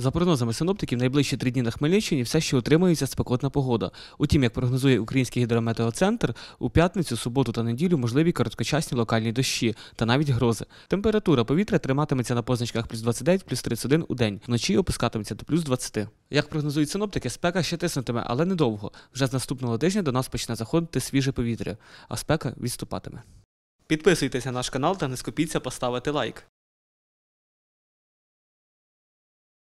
За прогнозами синоптиків, найближчі три дні на Хмельниччині все ще утримується спекотна погода. Утім, як прогнозує Український гідрометеоцентр, у п'ятницю, суботу та неділю можливі короткочасні локальні дощі та навіть грози. Температура повітря триматиметься на позначках плюс 29, плюс 31 у день, вночі опускатиметься до плюс 20. Як прогнозують синоптики, спека ще тиснутиме, але недовго. Вже з наступного тижня до нас почне заходити свіже повітря, а спека відступатиме. Підписуйтеся на наш канал та не скупіться поставити лайк.